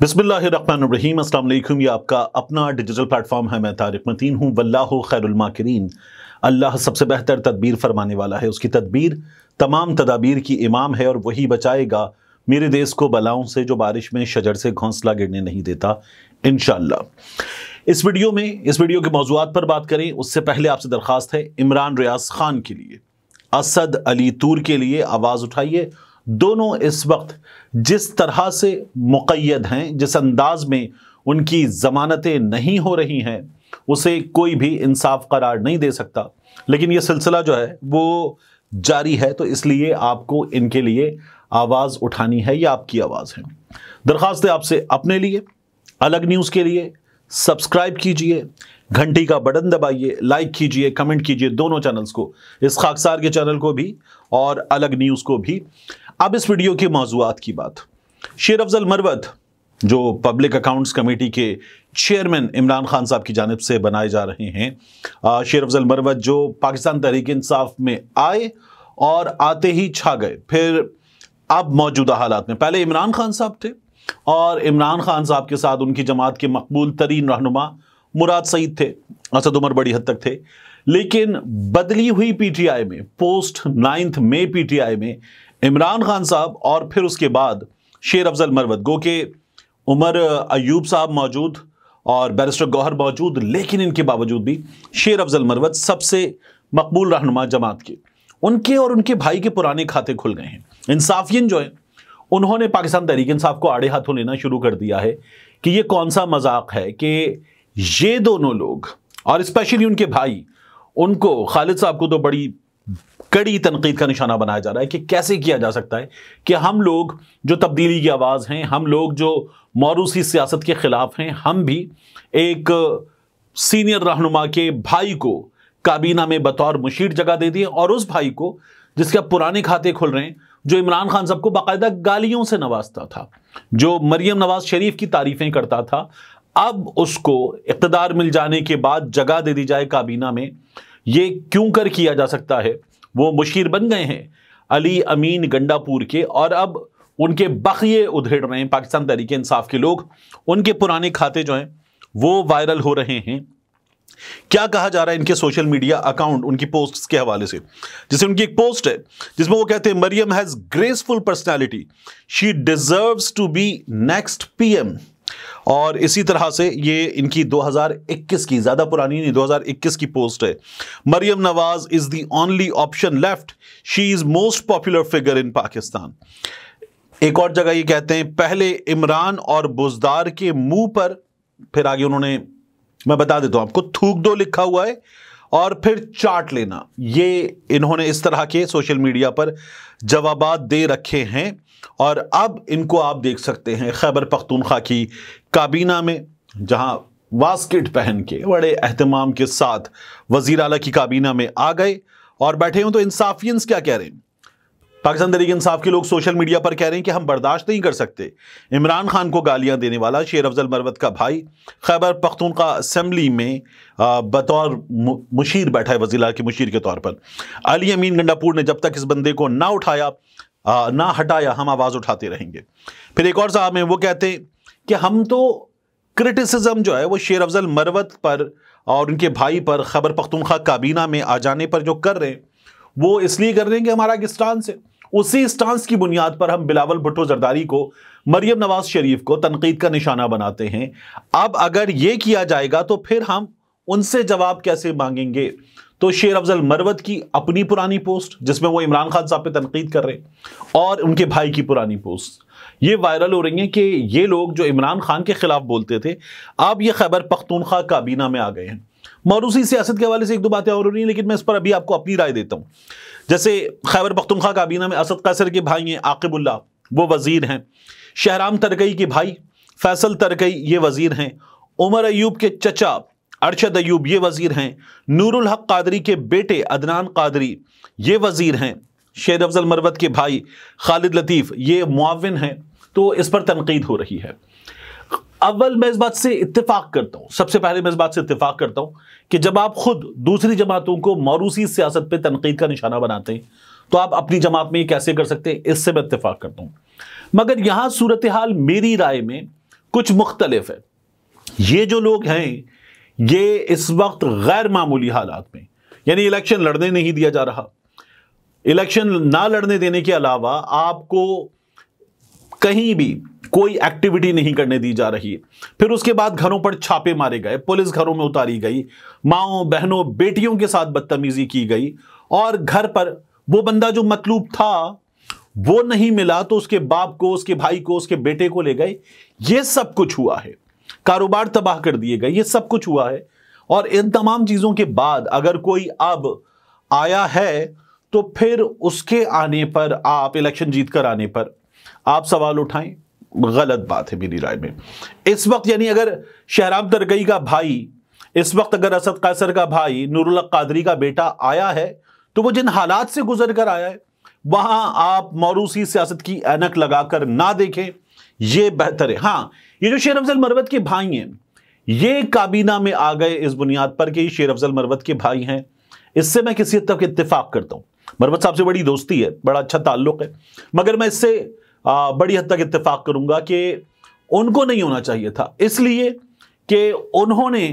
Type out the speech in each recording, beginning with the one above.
बिस्मिल्लाम अल्लाम ये आपका अपना डिजिटल प्लेटफॉर्म है मैं तारिक मतीन हूँ वल्लाह खैरुलमाकरीन अल्लाह सबसे बेहतर तदबीर फरमाने वाला है उसकी तदबीर तमाम तदाबीर की इमाम है और वही बचाएगा मेरे देश को बलाओं से जो बारिश में शजर से घोंसला गिरने नहीं देता इन इस वीडियो में इस वीडियो के मौजूद पर बात करें उससे पहले आपसे दरख्वास्त है इमरान रियाज खान के लिए असद अली तूर के लिए आवाज़ उठाइए दोनों इस वक्त जिस तरह से मुकैद हैं जिस अंदाज में उनकी ज़मानतें नहीं हो रही हैं उसे कोई भी इंसाफ करार नहीं दे सकता लेकिन ये सिलसिला जो है वो जारी है तो इसलिए आपको इनके लिए आवाज़ उठानी है या आपकी आवाज़ है दरख्वास्त है आपसे अपने लिए अलग न्यूज़ के लिए सब्सक्राइब कीजिए घंटी का बटन दबाइए लाइक कीजिए कमेंट कीजिए दोनों चैनल्स को इस खाकसार के चैनल को भी और अलग न्यूज़ को भी अब इस वीडियो के मौजूद की बात शेर अफजल मरवत जो पब्लिक अकाउंट्स कमेटी के चेयरमैन इमरान खान साहब की जानब से बनाए जा रहे हैं शेर अफजल मरवत जो पाकिस्तान तहरीक इंसाफ में आए और आते ही छा गए फिर अब मौजूदा हालात में पहले इमरान खान साहब थे और इमरान खान साहब के साथ उनकी जमात के मकबूल तरीन रहनुमा मुराद सईद थे असद उमर बड़ी हद तक थे लेकिन बदली हुई पीटीआई में पोस्ट नाइन्थ मई पीटीआई में इमरान खान साहब और फिर उसके बाद शेर अफजल मरवत गो के उमर अयूब साहब मौजूद और बैरिस्टर गौहर मौजूद लेकिन इनके बावजूद भी शेर अफजल मरवत सबसे मकबूल रहनुमा जमात के उनके और उनके भाई के पुराने खाते खुल गए हैं इंसाफियन जो हैं उन्होंने पाकिस्तान तहरीक इंसाफ को आड़े हाथों लेना शुरू कर दिया है कि ये कौन सा मजाक है कि ये दोनों लोग और स्पेशली उनके भाई उनको खालिद साहब को तो बड़ी कड़ी तनकीद का निशाना बनाया जा रहा है कि कैसे किया जा सकता है कि हम लोग जो तब्दीली की आवाज़ हैं हम लोग जो मौरूसी सियासत के ख़िलाफ़ हैं हम भी एक सीनियर रहनुमा के भाई को काबीना में बतौर मुशीर जगह दे दिए और उस भाई को जिसके अब पुराने खाते खुल रहे हैं जो इमरान खान साहब को बाकायदा गालियों से नवाजता था जो मरियम नवाज शरीफ की तारीफ़ें करता था अब उसको इकतदार मिल जाने के बाद जगह दे दी जाए काबीना में ये क्यों कर किया जा सकता है वो मुशीर बन गए हैं अली अमीन गंडापुर के और अब उनके बखिए उधेड़ रहे हैं पाकिस्तान तरीके इंसाफ के लोग उनके पुराने खाते जो हैं वो वायरल हो रहे हैं क्या कहा जा रहा है इनके सोशल मीडिया अकाउंट उनकी पोस्ट्स के हवाले से जैसे उनकी एक पोस्ट है जिसमें वो कहते हैं Maryam has graceful personality she deserves to be next PM और इसी तरह से ये इनकी 2021 की ज़्यादा पुरानी नहीं 2021 की पोस्ट है Maryam Nawaz is the only option left she is most popular figure in Pakistan एक और जगह ये कहते हैं पहले इमरान और बुजदार के मुंह पर फिर आगे उन्होंने मैं बता देता हूं आपको थूक दो लिखा हुआ है और फिर चाट लेना ये इन्होंने इस तरह के सोशल मीडिया पर जवाब दे रखे हैं और अब इनको आप देख सकते हैं खैबर पख्तूनख्वा की काबीना में जहां वास्किट पहन के बड़े अहतमाम के साथ वजीर अली की काबीना में आ गए और बैठे हों तो इंसाफियंस क्या कह रहे हैं पाकिस्तान तरीके इंसाफ के लोग सोशल मीडिया पर कह रहे हैं कि हम बर्दाश्त नहीं कर सकते इमरान खान को गालियां देने वाला शेर अफजल मरवत का भाई खैबर पख्तूनखा असम्बली में बतौर मुशीर बैठा है वजीला के मुशीर के तौर पर अली अमीन गंडापुर ने जब तक इस बंदे को ना उठाया ना हटाया हम आवाज़ उठाते रहेंगे फिर एक और साहब हैं वो कहते हैं कि हम तो क्रिटिसिज्म जो है वो शेर अफजल मरवत पर और उनके भाई पर खबर पख्तूनखा काबीना में आ जाने पर जो कर रहे हैं वो इसलिए कर रहे हैं कि हमारा किस्तान से है उसी स्टांस की बुनियाद पर हम बिलावल भुट्टो जरदारी को मरियम नवाज शरीफ को तनकीद का निशाना बनाते हैं अब अगर ये किया जाएगा तो फिर हम उनसे जवाब कैसे मांगेंगे तो शेर अफजल मरवत की अपनी पुरानी पोस्ट जिसमें वो इमरान खान साहब पे तनकीद कर रहे हैं और उनके भाई की पुरानी पोस्ट ये वायरल हो रही है कि ये लोग जो इमरान खान के खिलाफ बोलते थे अब ये खैबर पख्तूनख्वा काबीना में आ गए हैं मौरूसी सियासत के हवाले से एक दो बातें और हो रही हैं लेकिन मैं इस पर अभी आपको अपनी राय देता हूँ जैसे खैबर पख्तनख्वा काबीना में असद कैसर के भाई हैं आकिबुल्ला वो वज़ीर हैं शहराम तरकई के भाई फैसल तरकई ये वज़ीर हैं उमर अयूब के चचा अरशद अयूब ये वज़ीर हैं नूरुल हक कादरी के बेटे अदनान कादरी ये वज़ीर हैं शेर अफजल मरवत के भाई खालिद लतीफ़ ये मुआवन हैं तो इस पर तनकीद हो रही है अव्वल मैं इस बात से इतफाक करता हूँ सबसे पहले मैं इस बात से इतफाक करता हूँ कि जब आप खुद दूसरी जमातों को मौरूसी सियासत पर तनकीद का निशाना बनाते हैं तो आप अपनी जमात में ये कैसे कर सकते हैं इससे मैं इतफाक करता हूँ मगर यहाँ सूरत हाल मेरी राय में कुछ मुख्तलिफ है ये जो लोग हैं ये इस वक्त गैर मामूली हालात में यानी इलेक्शन लड़ने नहीं दिया जा रहा इलेक्शन ना लड़ने देने के अलावा आपको कहीं भी कोई एक्टिविटी नहीं करने दी जा रही फिर उसके बाद घरों पर छापे मारे गए पुलिस घरों में उतारी गई माओ बहनों बेटियों के साथ बदतमीजी की गई और घर पर वो बंदा जो मतलूब था वो नहीं मिला तो उसके बाप को उसके भाई को उसके बेटे को ले गए ये सब कुछ हुआ है कारोबार तबाह कर दिए गए ये सब कुछ हुआ है और इन तमाम चीज़ों के बाद अगर कोई अब आया है तो फिर उसके आने पर आप इलेक्शन जीत कर आने पर आप सवाल उठाएं गलत बात है मेरी राय में इस वक्त यानी अगर शहराम तरगई का भाई इस वक्त अगर असद कैसर का भाई नूरुल कादरी का बेटा आया है तो वो जिन हालात से गुजर कर आया है वहां आप मौरूसी सियासत की एनक लगाकर ना देखें ये बेहतर है हाँ ये जो शेर अफजल मरवत के भाई हैं ये काबीना में आ गए इस बुनियाद पर कि शेर अफजल मरवत के भाई हैं इससे मैं किसी हद तक इतफाक करता हूँ मरवत साहब से बड़ी दोस्ती है बड़ा अच्छा ताल्लुक है मगर मैं इससे आ, बड़ी हद तक इतफाक करूंगा कि उनको नहीं होना चाहिए था इसलिए कि उन्होंने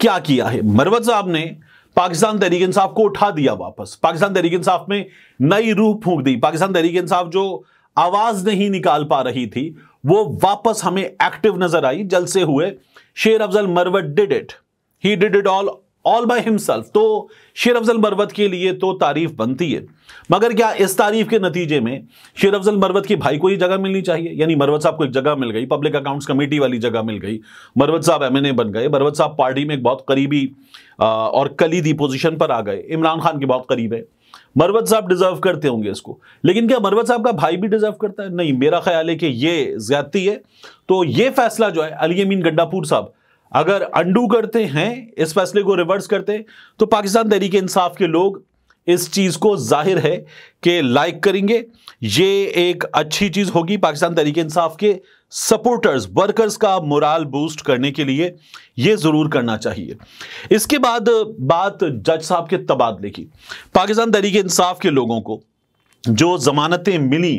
क्या किया है मरवत साहब ने पाकिस्तान तहरीक इंसाफ को उठा दिया वापस पाकिस्तान तहरीक इंसाफ में नई रूह फूंक दी पाकिस्तान तहरीक इंसाफ जो आवाज नहीं निकाल पा रही थी वो वापस हमें एक्टिव नजर आई जल से हुए Sher Afzal Marwat did it he did it all all by himself तो शेर अफजल मरवत के लिए तो तारीफ बनती है मगर क्या इस तारीफ के नतीजे में शेर अफजल मरवत के भाई को ही जगह मिलनी चाहिए यानी मरवत साहब को एक जगह मिल गई पब्लिक अकाउंट्स कमेटी वाली जगह मिल गई मरवत साहब एमएनए बन गए मरवत साहब पार्टी में एक बहुत करीबी और कलीदी पोजीशन पर आ गए इमरान खान के बहुत करीब है मरवत साहब डिजर्व करते होंगे इसको लेकिन क्या मरवत साहब का भाई भी डिजर्व करता है नहीं मेरा ख्याल है कि ये ज्यादती है तो ये फैसला जो है अली अमीन गड्डापुर साहब अगर अंडू करते हैं इस फैसले को रिवर्स करते तो पाकिस्तान तहरीक इंसाफ के लोग इस चीज़ को जाहिर है कि लाइक करेंगे ये एक अच्छी चीज़ होगी पाकिस्तान तहरीक इंसाफ के सपोर्टर्स वर्कर्स का मोराल बूस्ट करने के लिए ये ज़रूर करना चाहिए इसके बाद बात जज साहब के तबादले की पाकिस्तान तहरीक इंसाफ के लोगों को जो ज़मानतें मिली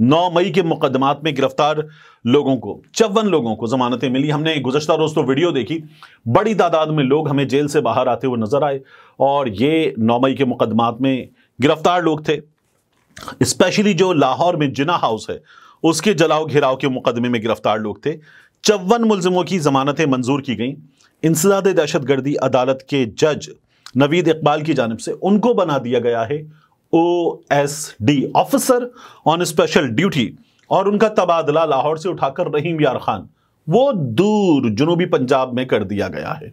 नौ मई के मुकदमात में गिरफ्तार लोगों को चौवन लोगों को जमानतें मिली हमने गुजशत रोज तो वीडियो देखी बड़ी तादाद में लोग हमें जेल से बाहर आते हुए नजर आए और ये नौ मई के मुकदमात में गिरफ्तार लोग थे स्पेशली जो लाहौर में जिना हाउस है उसके जलाओ घिराव के मुकदमे में गिरफ्तार लोग थे चौवन मुलजमों की जमानतें मंजूर की गई इंसदाद दहशत गर्दी अदालत के जज नवीद इकबाल की जानब से उनको बना दिया गया है O S D officer on special duty और उनका तबादला लाहौर से उठाकर रहीम यार खान वो दूर जुनूबी पंजाब में कर दिया गया है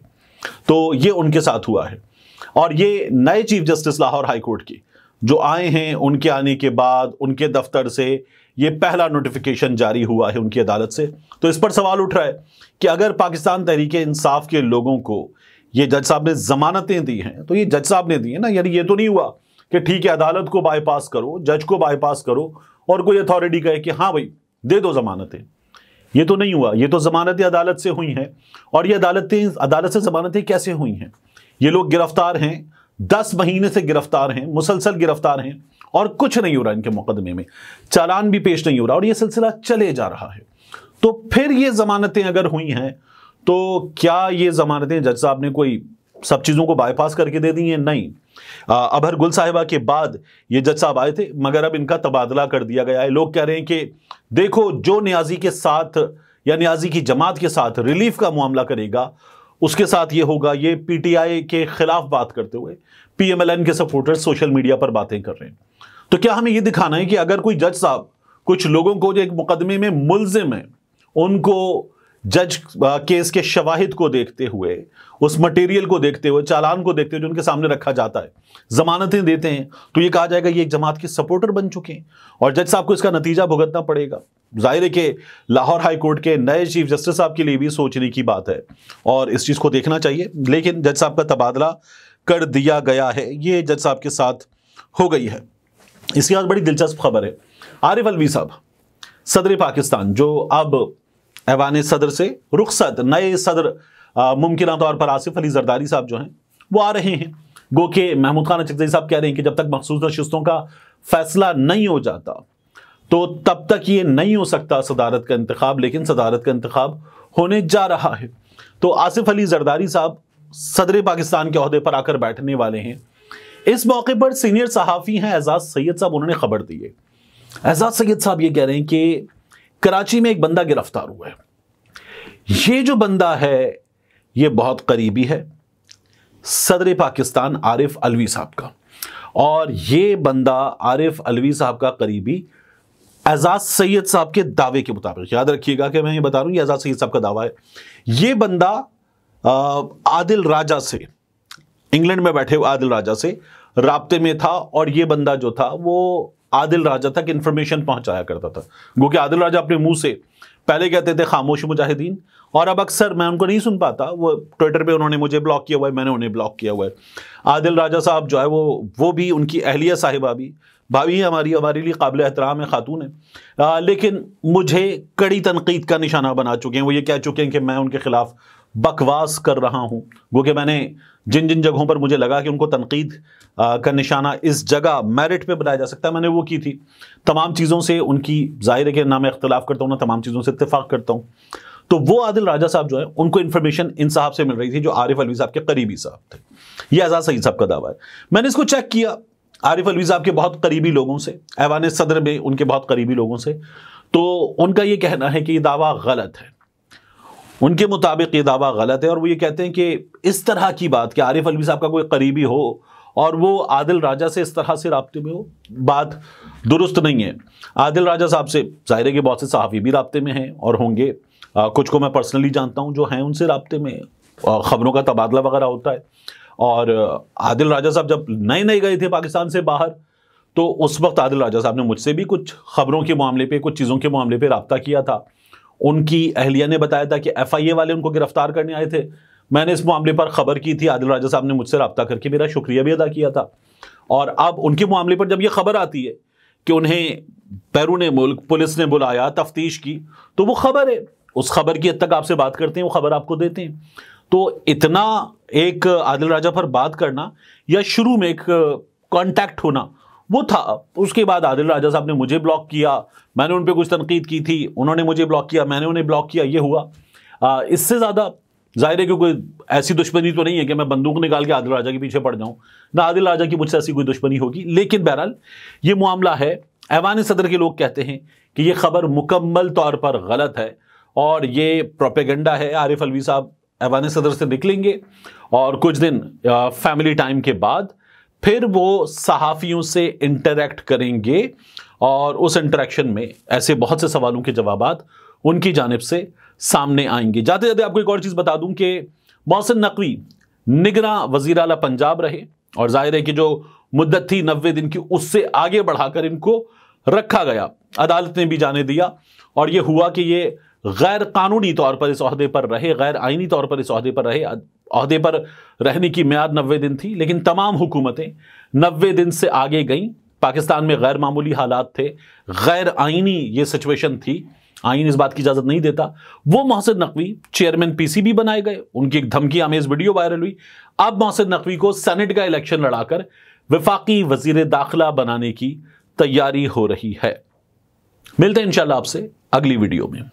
तो ये उनके साथ हुआ है और ये नए chief justice Lahore high court की जो आए हैं उनके आने के बाद उनके दफ्तर से ये पहला नोटिफिकेशन जारी हुआ है उनकी अदालत से तो इस पर सवाल उठ रहा है कि अगर पाकिस्तान तहरीक इंसाफ के लोगों को ये जज साहब ने जमानतें दी हैं तो ये जज साहब ने दी है ना यानी ये तो नहीं हुआ कि ठीक है अदालत को बाईपास करो जज को बाईपास करो और कोई अथॉरिटी कहे कि हाँ भाई दे दो जमानतें ये तो नहीं हुआ ये तो जमानतें अदालत से हुई हैं और ये अदालतें अदालत से जमानतें कैसे हुई हैं ये लोग गिरफ्तार हैं दस महीने से गिरफ्तार हैं मुसलसल गिरफ्तार हैं और कुछ नहीं हो रहा इनके मुकदमे में चालान भी पेश नहीं हो रहा और ये सिलसिला चले जा रहा है तो फिर ये जमानतें अगर हुई हैं तो क्या ये जमानतें जज साहब ने कोई सब चीज़ों को बाईपास करके दे दी हैं नहीं अभर गुल साहिबा के बाद ये जज साहब आए थे मगर अब इनका तबादला कर दिया गया है लोग कह रहे हैं कि देखो जो न्याजी के साथ या न्याजी की जमात के साथ रिलीफ का मामला करेगा उसके साथ ये होगा ये पीटीआई के खिलाफ बात करते हुए पीएमएलएन के सपोर्टर्स सोशल मीडिया पर बातें कर रहे हैं तो क्या हमें ये दिखाना है कि अगर कोई जज साहब कुछ लोगों को जो एक मुकदमे में मुलजिम है उनको जज केस के शवाहिद को देखते हुए उस मटेरियल को देखते हुए चालान को देखते हुए जो उनके सामने रखा जाता है जमानतें देते हैं तो ये कहा जाएगा ये एक जमात के सपोर्टर बन चुके हैं और जज साहब को इसका नतीजा भुगतना पड़ेगा जाहिर है कि लाहौर हाई कोर्ट के नए चीफ जस्टिस साहब के लिए भी सोचने की बात है और इस चीज़ को देखना चाहिए लेकिन जज साहब का तबादला कर दिया गया है ये जज साहब के साथ हो गई है इसके बाद बड़ी दिलचस्प खबर है आरिफ अलवी साहब सदर पाकिस्तान जो अब ऐवान सदर से रुखसत नए सदर मुमकिन तौर पर आसिफ अली जरदारी साहब जो हैं वो आ रहे हैं गो के महमूद खान अचकजई साहब कह रहे हैं कि जब तक मखसूस नशस्तों का फैसला नहीं हो जाता तो तब तक ये नहीं हो सकता सदारत का इंतखब लेकिन सदारत का इंतखब होने जा रहा है तो आसिफ अली जरदारी साहब सदर पाकिस्तान के अहदे पर आकर बैठने वाले हैं इस मौके पर सीनियर सहाफ़ी हैं एजाज सैयद साहब उन्होंने खबर दी है एजाज सैद साहब ये कह रहे हैं कि कराची में एक बंदा गिरफ्तार हुआ है ये जो बंदा है ये बहुत करीबी है सदर पाकिस्तान आरिफ अलवी साहब का और ये बंदा आरिफ अलवी साहब का करीबी एजाज सैयद साहब के दावे के मुताबिक याद रखिएगा कि मैं ये बता रहा हूँ एजाज सैयद साहब का दावा है ये बंदा आदिल राजा से इंग्लैंड में बैठे हुए आदिल राजा से रबते में था और ये बंदा जो था वो आदिल राजा तक इन्फॉर्मेशन पहुंचाया करता था गो कि आदिल राजा अपने मुंह से पहले कहते थे खामोश मुजाहिदीन और अब अक्सर मैं उनको नहीं सुन पाता वो ट्विटर पे उन्होंने मुझे ब्लॉक किया हुआ है मैंने उन्हें ब्लॉक किया हुआ है आदिल राजा साहब जो है वो वो भी उनकी अहलिया साहिबा भी भाभी हमारी हमारे लिए काबिल एहतराम है ख़ातून है आ, लेकिन मुझे कड़ी तनकीद का निशाना बना चुके हैं वो ये कह चुके हैं कि मैं उनके ख़िलाफ़ बकवास कर रहा हूं क्योंकि मैंने जिन जिन जगहों पर मुझे लगा कि उनको तनकीद का निशाना इस जगह मेरिट पे बनाया जा सकता है मैंने वो की थी तमाम चीज़ों से उनकी जाहिर के नाम ना मैं इख्तलाफ करता हूँ ना तमाम चीज़ों से इतफाक़ करता हूँ तो वो आदिल राजा साहब जो है उनको इन्फॉर्मेशन इन साहब से मिल रही थी जो आरिफ अलवी साहब के करीबी साहब थे ये आज़ाद सईद साहब का दावा है मैंने इसको चेक किया आरिफ अलवी साहब के बहुत करीबी लोगों से ऐवान सदर में उनके बहुत करीबी लोगों से तो उनका ये कहना है कि ये दावा गलत है उनके मुताबिक ये दावा गलत है और वो ये कहते हैं कि इस तरह की बात कि आरिफ अलवी साहब का कोई करीबी हो और वो आदिल राजा से इस तरह से रबते में हो बात दुरुस्त नहीं है आदिल राजा साहब से ज़ाहिर के बहुत से सहाफ़ी भी रबते में हैं और होंगे कुछ को मैं पर्सनली जानता हूँ जो हैं उनसे रबते में ख़बरों का तबादला वगैरह होता है और आदिल राजा साहब जब नए नए गए थे पाकिस्तान से बाहर तो उस वक्त आदिल राजा साहब ने मुझसे भी कुछ ख़बरों के मामले पे कुछ चीज़ों के मामले पे रबता किया था उनकी अहलिया ने बताया था कि एफ आई ए वाले उनको गिरफ्तार करने आए थे मैंने इस मामले पर खबर की थी आदिल राजा साहब ने मुझसे रबता करके मेरा शुक्रिया भी अदा किया था और अब उनके मामले पर जब यह खबर आती है कि उन्हें बैरून मुल्क पुलिस ने बुलाया तफ्तीश की तो वो खबर है उस खबर की हद तक आपसे बात करते हैं वो खबर आपको देते हैं तो इतना एक आदिल राजा पर बात करना या शुरू में एक कॉन्टैक्ट होना वो था उसके बाद आदिल राजा साहब ने मुझे ब्लॉक किया मैंने उन पर कुछ तनकीद की थी उन्होंने मुझे ब्लॉक किया मैंने उन्हें ब्लॉक किया ये हुआ इससे ज़्यादा जाहिर है कि कोई ऐसी दुश्मनी तो नहीं है कि मैं बंदूक निकाल के आदिल राजा के पीछे पड़ जाऊँ ना आदिल राजा की मुझसे ऐसी कोई दुश्मनी होगी लेकिन बहरहाल ये मामला है ऐवान सदर के लोग कहते हैं कि ये खबर मुकम्मल तौर पर गलत है और ये प्रोपेगेंडा है आरिफ अलवी साहब ऐवान सदर से निकलेंगे और कुछ दिन फैमिली टाइम के बाद फिर वो सहाफ़ियों से इंटरेक्ट करेंगे और उस इंटरेक्शन में ऐसे बहुत से सवालों के जवाब उनकी जानब से सामने आएंगे जाते जाते आपको एक और चीज़ बता दूं कि मौसन नकवी निगरा वजीर अला पंजाब रहे और जाहिर है कि जो मुद्दत थी नब्बे दिन की उससे आगे बढ़ाकर इनको रखा गया अदालत ने भी जाने दिया और ये हुआ कि ये गैर कानूनी तौर पर इस अहदे पर रहे गैर आइनी तौर पर इस अहदे पर रहे अहदे पर रहने की म्याद नबे दिन थी लेकिन तमाम हुकूमतें नबे दिन से आगे गईं पाकिस्तान में गैर मामूली हालात थे गैर आइनी ये सिचुएशन थी आइन इस बात की इजाज़त नहीं देता वो मोहसिन नकवी चेयरमैन पीसीबी बनाए गए उनकी एक धमकी आमेज वीडियो वायरल हुई अब मोहसिन नकवी को सेनेट का इलेक्शन लड़ाकर विफाकी वजीर दाखिला बनाने की तैयारी हो रही है मिलते हैं इंशाल्लाह आपसे अगली वीडियो में